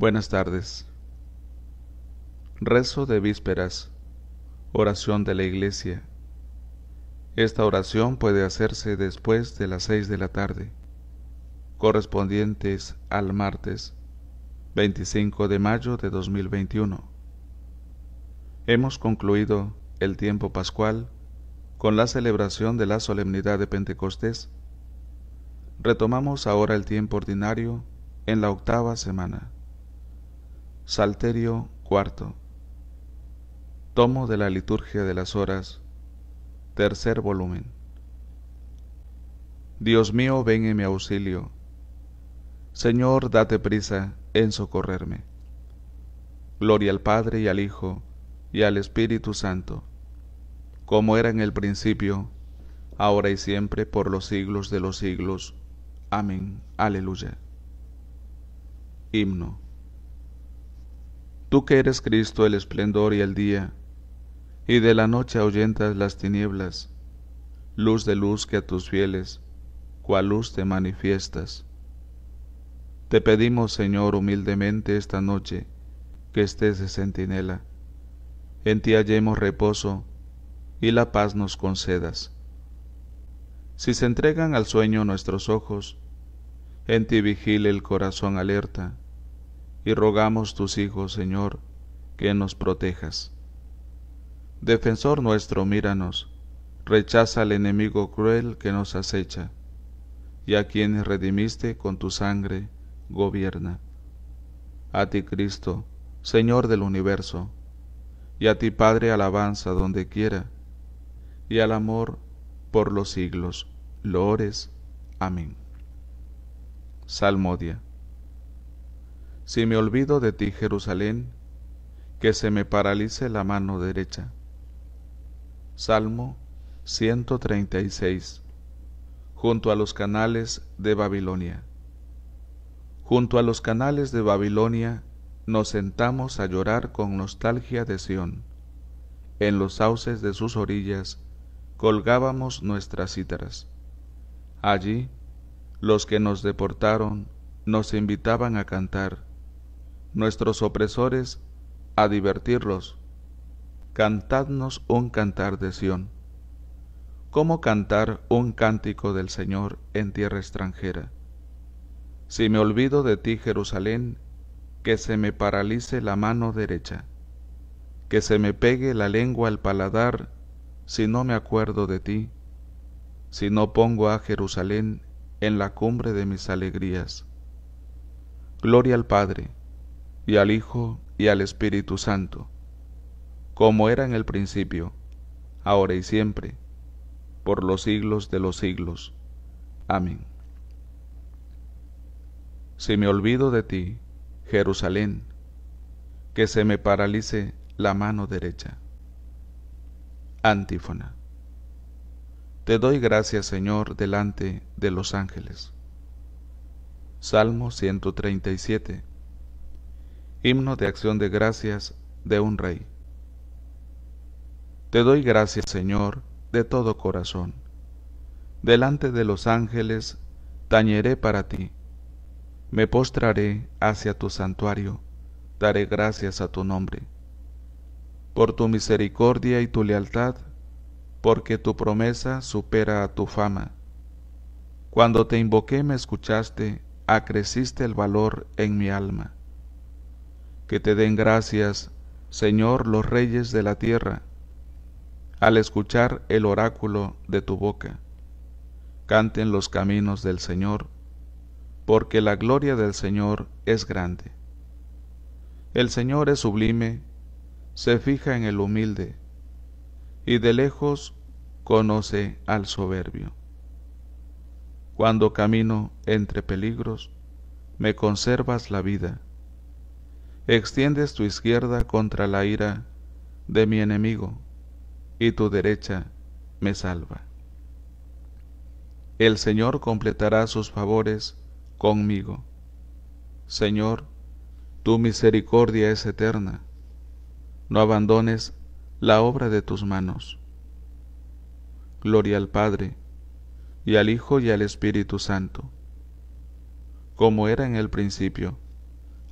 Buenas tardes. Rezo de vísperas. Oración de la iglesia. Esta oración puede hacerse después de las seis de la tarde, correspondientes al martes 25 de mayo de 2021. Hemos concluido el tiempo pascual con la celebración de la solemnidad de Pentecostés. Retomamos ahora el tiempo ordinario en la octava semana. Salterio IV Tomo de la Liturgia de las Horas, tercer volumen. Dios mío, ven en mi auxilio. Señor, date prisa en socorrerme. Gloria al Padre y al Hijo y al Espíritu Santo, como era en el principio, ahora y siempre, por los siglos de los siglos. Amén. Aleluya. Himno. Tú que eres Cristo el esplendor y el día, y de la noche ahuyentas las tinieblas, luz de luz que a tus fieles, cual luz te manifiestas. Te pedimos, Señor, humildemente esta noche, que estés de centinela. En ti hallemos reposo y la paz nos concedas. Si se entregan al sueño nuestros ojos, en ti vigile el corazón alerta y rogamos tus hijos, Señor, que nos protejas. Defensor nuestro, míranos, rechaza al enemigo cruel que nos acecha, y a quienes redimiste con tu sangre, gobierna. A ti, Cristo, Señor del universo, y a ti, Padre, alabanza donde quiera, y al amor por los siglos. ores. Amén. Salmodia. Si me olvido de ti, Jerusalén, que se me paralice la mano derecha. Salmo 136. Junto a los canales de Babilonia. Junto a los canales de Babilonia nos sentamos a llorar con nostalgia de Sión. En los sauces de sus orillas colgábamos nuestras cítaras. Allí, los que nos deportaron nos invitaban a cantar nuestros opresores a divertirlos. Cantadnos un cantar de Sión. ¿Cómo cantar un cántico del Señor en tierra extranjera? Si me olvido de ti, Jerusalén, que se me paralice la mano derecha, que se me pegue la lengua al paladar, si no me acuerdo de ti, si no pongo a Jerusalén en la cumbre de mis alegrías. Gloria al Padre, y al Hijo, y al Espíritu Santo, como era en el principio, ahora y siempre, por los siglos de los siglos. Amén. Si me olvido de ti, Jerusalén, que se me paralice la mano derecha. Antífona. Te doy gracias, Señor, delante de los ángeles. Salmo 137 Himno de acción de gracias de un rey. Te doy gracias, Señor, de todo corazón. Delante de los ángeles, tañeré para ti. Me postraré hacia tu santuario, daré gracias a tu nombre. Por tu misericordia y tu lealtad, porque tu promesa supera a tu fama. Cuando te invoqué me escuchaste, acreciste el valor en mi alma que te den gracias, Señor, los reyes de la tierra, al escuchar el oráculo de tu boca. Canten los caminos del Señor, porque la gloria del Señor es grande. El Señor es sublime, se fija en el humilde, y de lejos conoce al soberbio. Cuando camino entre peligros, me conservas la vida Extiendes tu izquierda contra la ira de mi enemigo, y tu derecha me salva. El Señor completará sus favores conmigo. Señor, tu misericordia es eterna. No abandones la obra de tus manos. Gloria al Padre, y al Hijo y al Espíritu Santo, como era en el principio,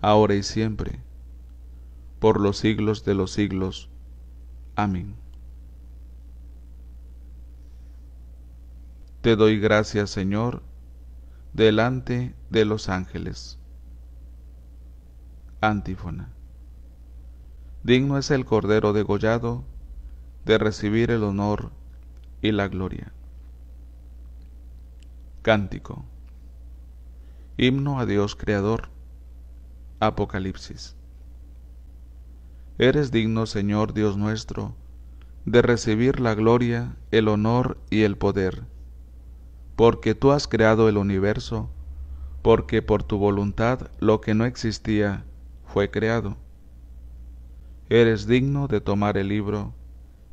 ahora y siempre, por los siglos de los siglos. Amén. Te doy gracias, Señor, delante de los ángeles. Antífona. Digno es el Cordero degollado de recibir el honor y la gloria. Cántico. Himno a Dios Creador Apocalipsis. Eres digno, Señor Dios nuestro, de recibir la gloria, el honor y el poder, porque tú has creado el universo, porque por tu voluntad lo que no existía fue creado. Eres digno de tomar el libro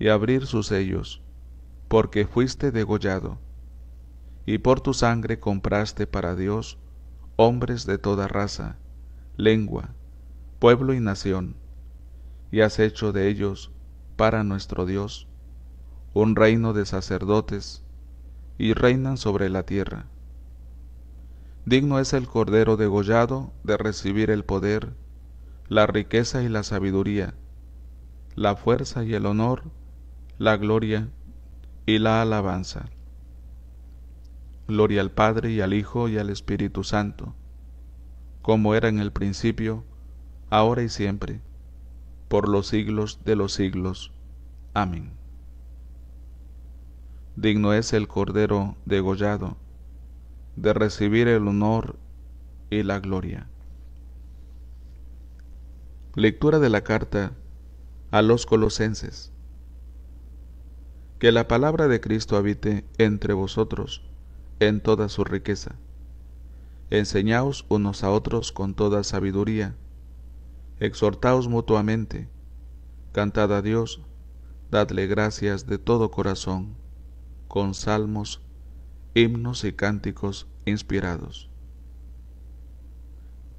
y abrir sus sellos, porque fuiste degollado, y por tu sangre compraste para Dios hombres de toda raza, lengua, pueblo y nación, y has hecho de ellos, para nuestro Dios, un reino de sacerdotes, y reinan sobre la tierra. Digno es el Cordero degollado de recibir el poder, la riqueza y la sabiduría, la fuerza y el honor, la gloria y la alabanza. Gloria al Padre y al Hijo y al Espíritu Santo como era en el principio, ahora y siempre, por los siglos de los siglos. Amén. Digno es el Cordero degollado de recibir el honor y la gloria. Lectura de la carta a los colosenses. Que la palabra de Cristo habite entre vosotros en toda su riqueza enseñaos unos a otros con toda sabiduría, exhortaos mutuamente, cantad a Dios, dadle gracias de todo corazón, con salmos, himnos y cánticos inspirados.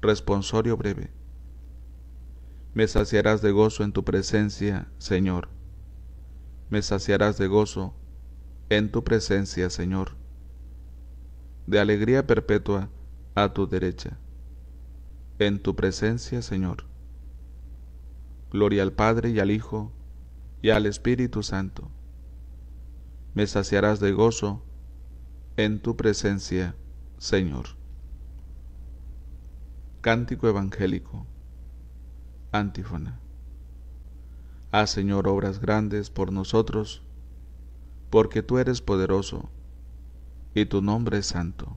Responsorio breve. Me saciarás de gozo en tu presencia, Señor. Me saciarás de gozo en tu presencia, Señor. De alegría perpetua a tu derecha, en tu presencia, Señor. Gloria al Padre y al Hijo y al Espíritu Santo. Me saciarás de gozo en tu presencia, Señor. Cántico Evangélico. Antífona. Haz, ah, Señor, obras grandes por nosotros, porque tú eres poderoso y tu nombre es santo.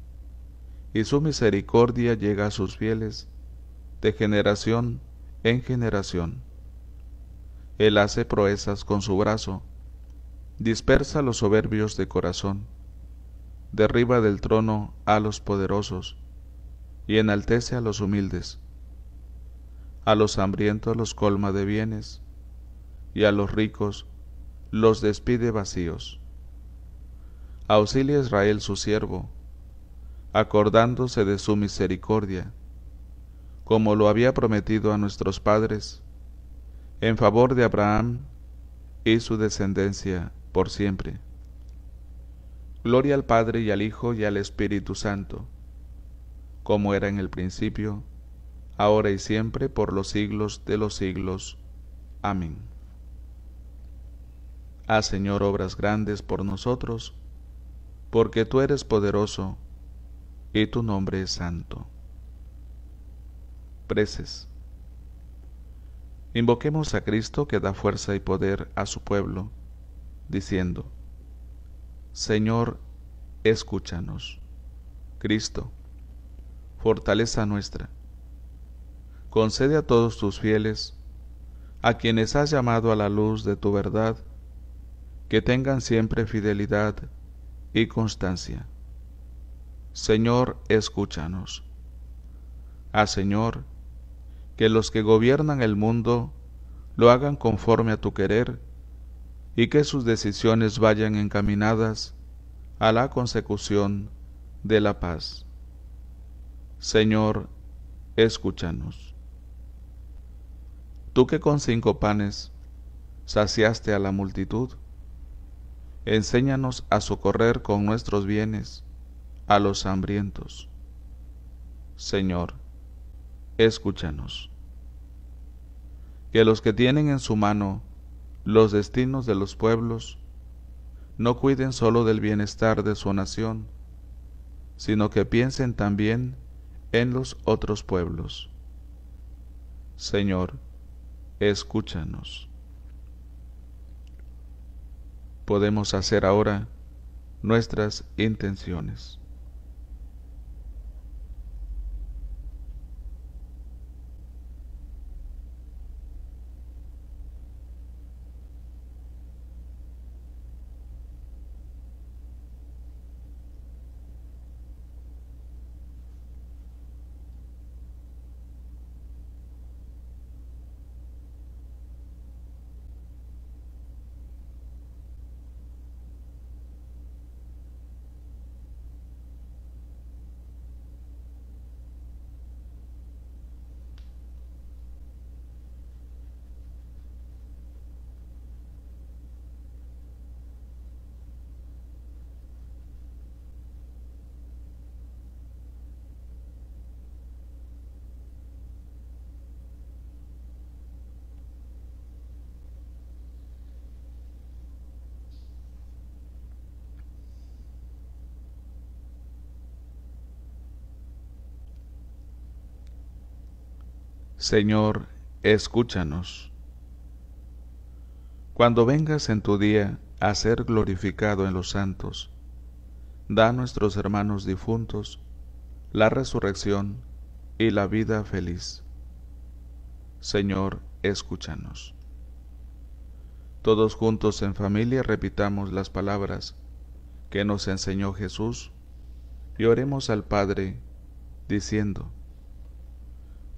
y su misericordia llega a sus fieles de generación en generación. Él hace proezas con su brazo, dispersa los soberbios de corazón, derriba del trono a los poderosos y enaltece a los humildes. A los hambrientos los colma de bienes y a los ricos los despide vacíos. Auxilia Israel su siervo, acordándose de su misericordia, como lo había prometido a nuestros padres, en favor de Abraham y su descendencia por siempre. Gloria al Padre y al Hijo y al Espíritu Santo, como era en el principio, ahora y siempre, por los siglos de los siglos. Amén. Haz, ah, Señor, obras grandes por nosotros, porque tú eres poderoso y tu nombre es santo. Preces. Invoquemos a Cristo que da fuerza y poder a su pueblo, diciendo, Señor, escúchanos. Cristo, fortaleza nuestra, concede a todos tus fieles, a quienes has llamado a la luz de tu verdad, que tengan siempre fidelidad y constancia Señor, escúchanos. Ah, Señor, que los que gobiernan el mundo lo hagan conforme a tu querer y que sus decisiones vayan encaminadas a la consecución de la paz. Señor, escúchanos. Tú que con cinco panes saciaste a la multitud, enséñanos a socorrer con nuestros bienes a los hambrientos. Señor, escúchanos. Que los que tienen en su mano los destinos de los pueblos no cuiden solo del bienestar de su nación, sino que piensen también en los otros pueblos. Señor, escúchanos. Podemos hacer ahora nuestras intenciones. Señor, escúchanos. Cuando vengas en tu día a ser glorificado en los santos, da a nuestros hermanos difuntos la resurrección y la vida feliz. Señor, escúchanos. Todos juntos en familia repitamos las palabras que nos enseñó Jesús y oremos al Padre diciendo,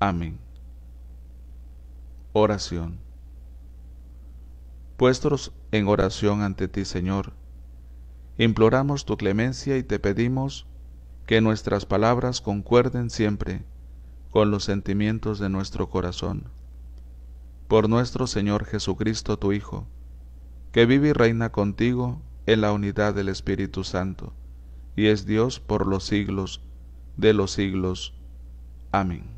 Amén. Oración. Puestos en oración ante ti, Señor, imploramos tu clemencia y te pedimos que nuestras palabras concuerden siempre con los sentimientos de nuestro corazón. Por nuestro Señor Jesucristo, tu Hijo, que vive y reina contigo en la unidad del Espíritu Santo, y es Dios por los siglos de los siglos. Amén.